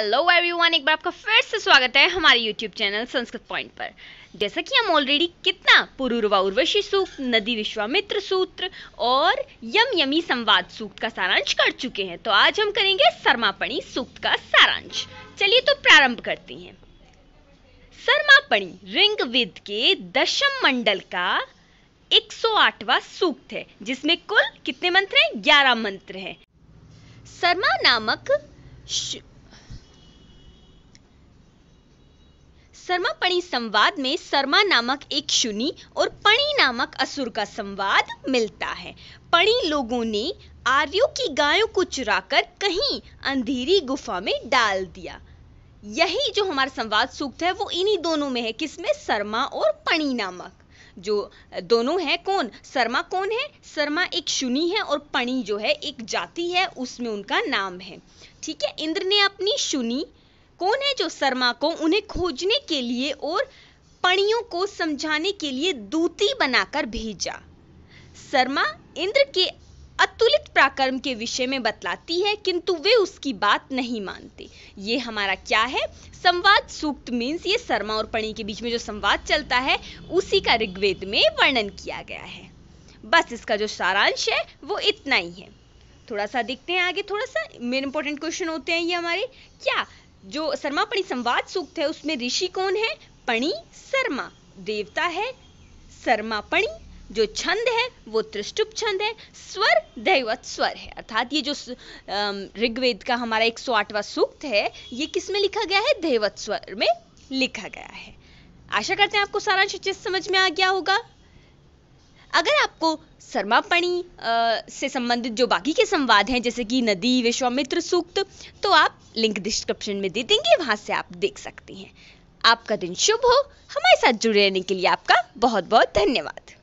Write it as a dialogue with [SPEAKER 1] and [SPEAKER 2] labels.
[SPEAKER 1] hello everyone एक बार आपका फिर से स्वागत है हमारे यूट्यूब चैनल संस्कृत पॉइंट पर जैसा कि हम ऑलरेडी कितना पुरुर्वा उर्वशी सूक्त नदी विश्वामित्र सूत्र और यम यमी संवाद सूक्त का सारांश कर चुके हैं तो आज हम करेंगे सरमापणी सूक्त का सारांश चलिए तो प्रारंभ करते हैं सरमापणी रिंग विद के दशम मंडल का 108वां सूक्त है जिसमें कुल कितने मंत्र हैं 11 मंत्र हैं सरमा नामक पणी संवाद में सरमा नामक एक शुनि और पणी नामक असुर का संवाद मिलता है पणी लोगों ने आर्यों की गायों को चुराकर कहीं अंधेरी गुफा में डाल दिया यही जो हमारा संवाद सूक्त है वो इन्हीं दोनों में है किसमें सरमा और पणी नामक जो दोनों हैं कौन शर्मा कौन है सरमा एक शुनि है और पणी जो है एक जाति है उसमें उनका नाम है ठीक है इंद्र ने अपनी शुनि कौन है जो शर्मा को उन्हें खोजने के लिए और पणियों को समझाने के लिए दूती बनाकर भेजा शर्मा इंद्र के अतुलित प्राकर्म के विषय में बतलाती है किंतु वे उसकी बात नहीं मानते ये हमारा क्या है संवाद सूक्त मीन्स ये शर्मा और पणि के बीच में जो संवाद चलता है उसी का ऋग्वेद में वर्णन किया गया है बस इसका जो सारांश है वो इतना ही है थोड़ा सा देखते हैं आगे थोड़ा सा मेन इंपॉर्टेंट क्वेश्चन होते हैं ये हमारे क्या जो पणि संवाद सूक्त है उसमें ऋषि कौन है पणि शर्मा देवता है पणि जो छंद है वो त्रिष्टुप छंद है स्वर दैवत स्वर है अर्थात ये जो ऋग्वेद का हमारा एक सौ आठवा सूक्त है ये किस में लिखा गया है दैवत स्वर में लिखा गया है आशा करते हैं आपको सारा चीज समझ में आ गया होगा अगर आपको सर्मापणी से संबंधित जो बाकी के संवाद हैं जैसे कि नदी विश्वामित्र सूक्त तो आप लिंक डिस्क्रिप्शन में दे देंगे वहां से आप देख सकती हैं आपका दिन शुभ हो हमारे साथ जुड़े रहने के लिए आपका बहुत बहुत धन्यवाद